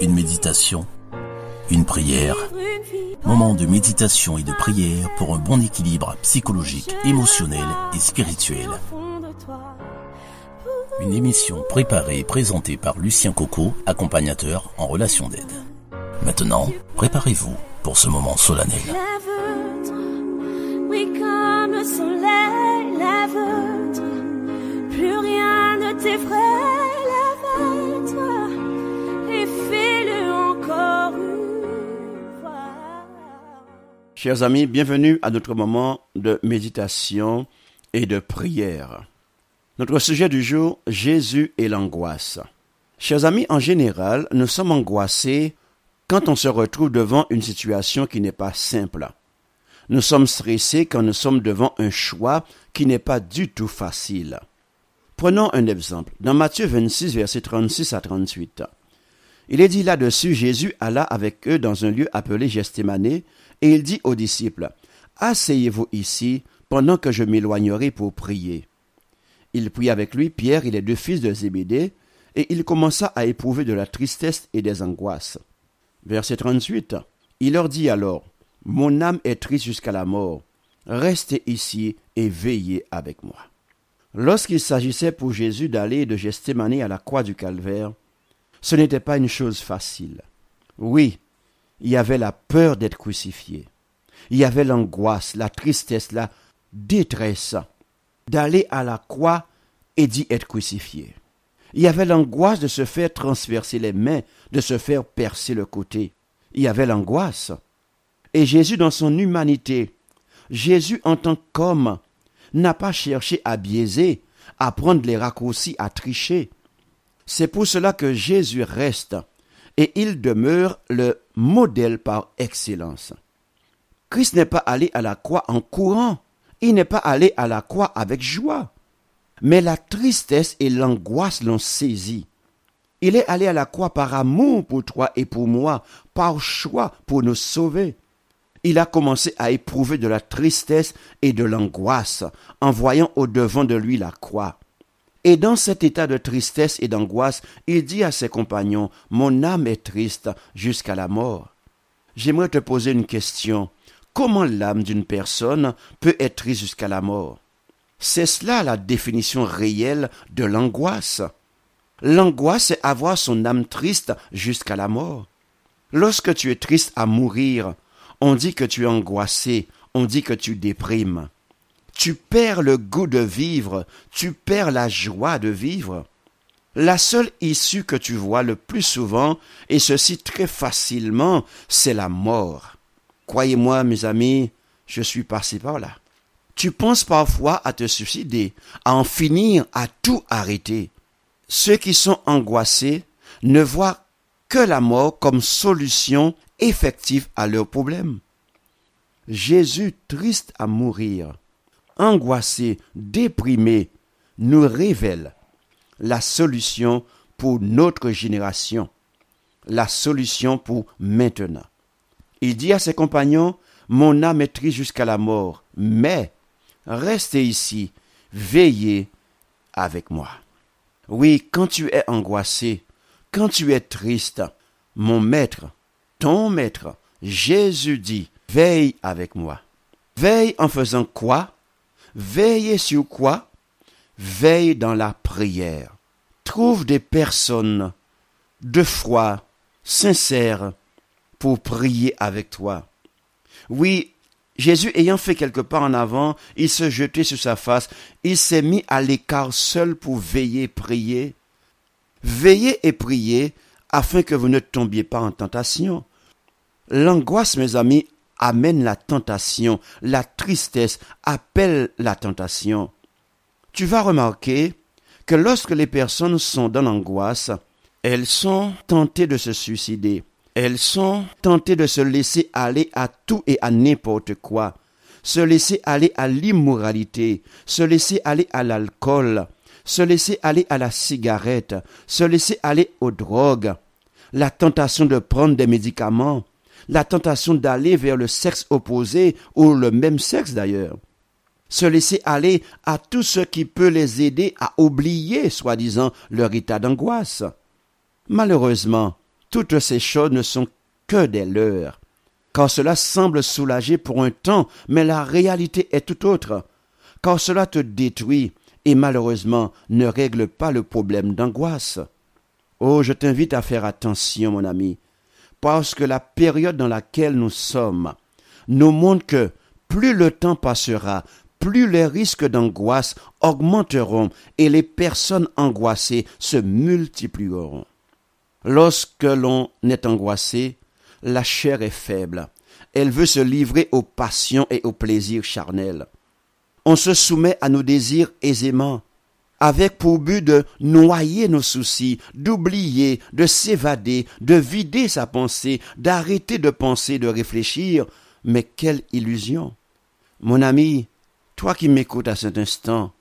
Une méditation, une prière. Moment de méditation et de prière pour un bon équilibre psychologique, émotionnel et spirituel. Une émission préparée et présentée par Lucien Coco, accompagnateur en relation d'aide. Maintenant, préparez-vous pour ce moment solennel. Oui, comme Chers amis, bienvenue à notre moment de méditation et de prière. Notre sujet du jour, Jésus et l'angoisse. Chers amis, en général, nous sommes angoissés quand on se retrouve devant une situation qui n'est pas simple. Nous sommes stressés quand nous sommes devant un choix qui n'est pas du tout facile. Prenons un exemple. Dans Matthieu 26, versets 36 à 38. Il est dit là-dessus, Jésus alla avec eux dans un lieu appelé Gethsémané et il dit aux disciples, Asseyez-vous ici pendant que je m'éloignerai pour prier. Il prit avec lui Pierre et les deux fils de Zébédée, et il commença à éprouver de la tristesse et des angoisses. Verset 38. Il leur dit alors, Mon âme est triste jusqu'à la mort, restez ici et veillez avec moi. Lorsqu'il s'agissait pour Jésus d'aller de maner à la croix du calvaire, ce n'était pas une chose facile. Oui, il y avait la peur d'être crucifié. Il y avait l'angoisse, la tristesse, la détresse d'aller à la croix et d'y être crucifié. Il y avait l'angoisse de se faire transverser les mains, de se faire percer le côté. Il y avait l'angoisse. Et Jésus, dans son humanité, Jésus en tant qu'homme, n'a pas cherché à biaiser, à prendre les raccourcis, à tricher. C'est pour cela que Jésus reste et il demeure le modèle par excellence. Christ n'est pas allé à la croix en courant, il n'est pas allé à la croix avec joie, mais la tristesse et l'angoisse l'ont saisi. Il est allé à la croix par amour pour toi et pour moi, par choix pour nous sauver. Il a commencé à éprouver de la tristesse et de l'angoisse en voyant au devant de lui la croix. Et dans cet état de tristesse et d'angoisse, il dit à ses compagnons, Mon âme est triste jusqu'à la mort. J'aimerais te poser une question. Comment l'âme d'une personne peut être triste jusqu'à la mort C'est cela la définition réelle de l'angoisse. L'angoisse est avoir son âme triste jusqu'à la mort. Lorsque tu es triste à mourir, on dit que tu es angoissé, on dit que tu déprimes tu perds le goût de vivre, tu perds la joie de vivre. La seule issue que tu vois le plus souvent, et ceci très facilement, c'est la mort. Croyez-moi, mes amis, je suis passé par-là. Tu penses parfois à te suicider, à en finir, à tout arrêter. Ceux qui sont angoissés ne voient que la mort comme solution effective à leurs problèmes. Jésus triste à mourir angoissé, déprimé, nous révèle la solution pour notre génération, la solution pour maintenant. Il dit à ses compagnons, Mon âme est triste jusqu'à la mort, mais restez ici, veillez avec moi. Oui, quand tu es angoissé, quand tu es triste, mon maître, ton maître, Jésus dit, veille avec moi. Veille en faisant quoi Veillez sur quoi Veille dans la prière. Trouve des personnes de foi, sincères, pour prier avec toi. Oui, Jésus ayant fait quelque pas en avant, il se jetait sur sa face, il s'est mis à l'écart seul pour veiller, prier. Veillez et priez afin que vous ne tombiez pas en tentation. L'angoisse, mes amis, amène la tentation, la tristesse appelle la tentation. Tu vas remarquer que lorsque les personnes sont dans l'angoisse, elles sont tentées de se suicider. Elles sont tentées de se laisser aller à tout et à n'importe quoi, se laisser aller à l'immoralité, se laisser aller à l'alcool, se laisser aller à la cigarette, se laisser aller aux drogues, la tentation de prendre des médicaments, la tentation d'aller vers le sexe opposé ou le même sexe d'ailleurs. Se laisser aller à tout ce qui peut les aider à oublier, soi-disant, leur état d'angoisse. Malheureusement, toutes ces choses ne sont que des leurs, Quand cela semble soulager pour un temps, mais la réalité est tout autre, car cela te détruit et malheureusement ne règle pas le problème d'angoisse. Oh, je t'invite à faire attention, mon ami, parce que la période dans laquelle nous sommes nous montre que plus le temps passera, plus les risques d'angoisse augmenteront et les personnes angoissées se multiplieront. Lorsque l'on est angoissé, la chair est faible. Elle veut se livrer aux passions et aux plaisirs charnels. On se soumet à nos désirs aisément avec pour but de noyer nos soucis, d'oublier, de s'évader, de vider sa pensée, d'arrêter de penser, de réfléchir. Mais quelle illusion. Mon ami, toi qui m'écoutes à cet instant,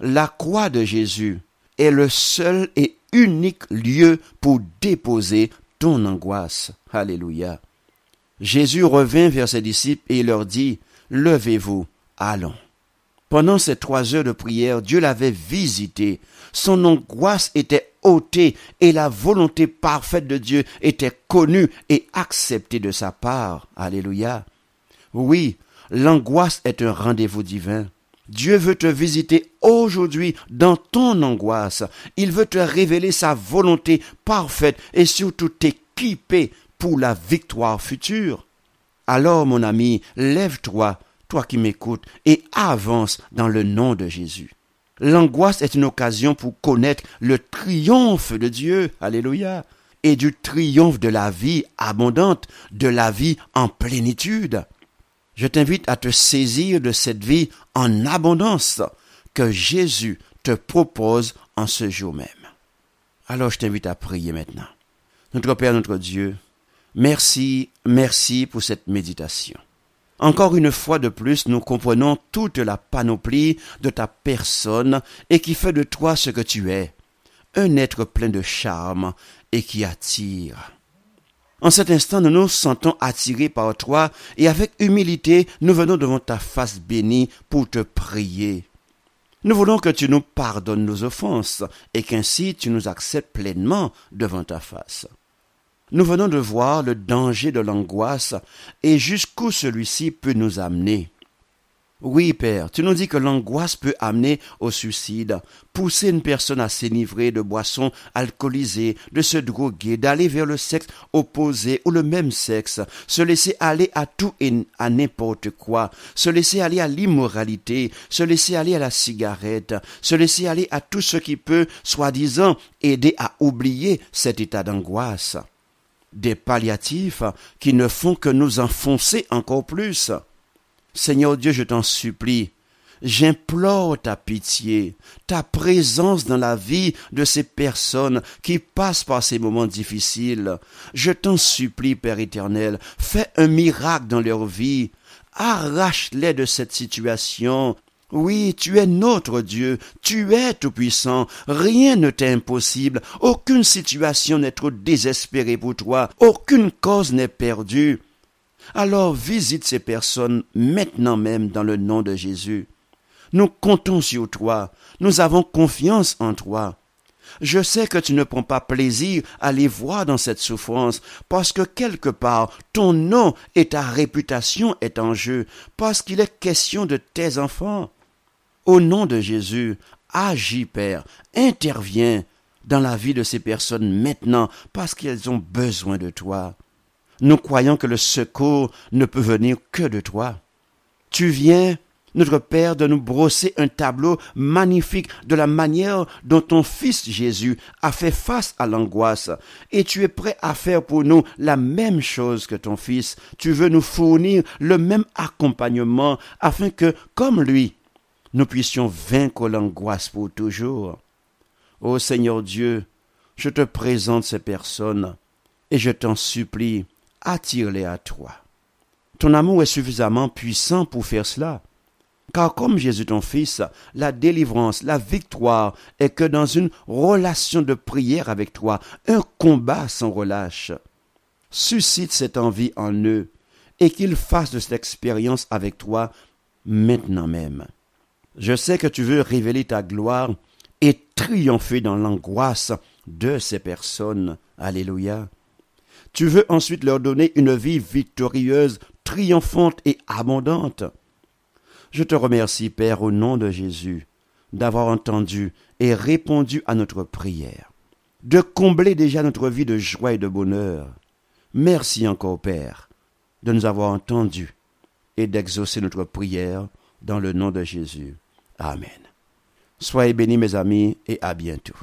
la croix de Jésus est le seul et unique lieu pour déposer ton angoisse. Alléluia. Jésus revint vers ses disciples et leur dit, Levez-vous, allons. Pendant ces trois heures de prière, Dieu l'avait visité. Son angoisse était ôtée et la volonté parfaite de Dieu était connue et acceptée de sa part. Alléluia. Oui, l'angoisse est un rendez-vous divin. Dieu veut te visiter aujourd'hui dans ton angoisse. Il veut te révéler sa volonté parfaite et surtout t'équiper pour la victoire future. Alors, mon ami, lève-toi, toi qui m'écoutes, et avance dans le nom de Jésus. L'angoisse est une occasion pour connaître le triomphe de Dieu, alléluia, et du triomphe de la vie abondante, de la vie en plénitude. Je t'invite à te saisir de cette vie en abondance que Jésus te propose en ce jour même. Alors je t'invite à prier maintenant. Notre Père, notre Dieu, merci, merci pour cette méditation. Encore une fois de plus, nous comprenons toute la panoplie de ta personne et qui fait de toi ce que tu es, un être plein de charme et qui attire. En cet instant, nous nous sentons attirés par toi et avec humilité, nous venons devant ta face bénie pour te prier. Nous voulons que tu nous pardonnes nos offenses et qu'ainsi tu nous acceptes pleinement devant ta face. Nous venons de voir le danger de l'angoisse et jusqu'où celui-ci peut nous amener. Oui, Père, tu nous dis que l'angoisse peut amener au suicide, pousser une personne à s'énivrer de boissons alcoolisées, de se droguer, d'aller vers le sexe opposé ou le même sexe, se laisser aller à tout et à n'importe quoi, se laisser aller à l'immoralité, se laisser aller à la cigarette, se laisser aller à tout ce qui peut, soi-disant, aider à oublier cet état d'angoisse des palliatifs qui ne font que nous enfoncer encore plus. Seigneur Dieu, je t'en supplie, j'implore ta pitié, ta présence dans la vie de ces personnes qui passent par ces moments difficiles. Je t'en supplie, Père éternel, fais un miracle dans leur vie, arrache-les de cette situation oui, tu es notre Dieu, tu es tout-puissant, rien ne t'est impossible, aucune situation n'est trop désespérée pour toi, aucune cause n'est perdue. Alors visite ces personnes maintenant même dans le nom de Jésus. Nous comptons sur toi, nous avons confiance en toi. Je sais que tu ne prends pas plaisir à les voir dans cette souffrance, parce que quelque part ton nom et ta réputation est en jeu, parce qu'il est question de tes enfants. Au nom de Jésus, agis Père, interviens dans la vie de ces personnes maintenant parce qu'elles ont besoin de toi. Nous croyons que le secours ne peut venir que de toi. Tu viens, notre Père, de nous brosser un tableau magnifique de la manière dont ton Fils Jésus a fait face à l'angoisse, et tu es prêt à faire pour nous la même chose que ton Fils. Tu veux nous fournir le même accompagnement afin que, comme lui, nous puissions vaincre l'angoisse pour toujours. Ô Seigneur Dieu, je te présente ces personnes et je t'en supplie, attire-les à toi. Ton amour est suffisamment puissant pour faire cela. Car comme Jésus ton Fils, la délivrance, la victoire est que dans une relation de prière avec toi, un combat sans relâche. Suscite cette envie en eux et qu'ils fassent de cette expérience avec toi maintenant même. Je sais que tu veux révéler ta gloire et triompher dans l'angoisse de ces personnes. Alléluia. Tu veux ensuite leur donner une vie victorieuse, triomphante et abondante. Je te remercie, Père, au nom de Jésus, d'avoir entendu et répondu à notre prière, de combler déjà notre vie de joie et de bonheur. Merci encore, Père, de nous avoir entendus et d'exaucer notre prière dans le nom de Jésus. Amen. Soyez bénis mes amis et à bientôt.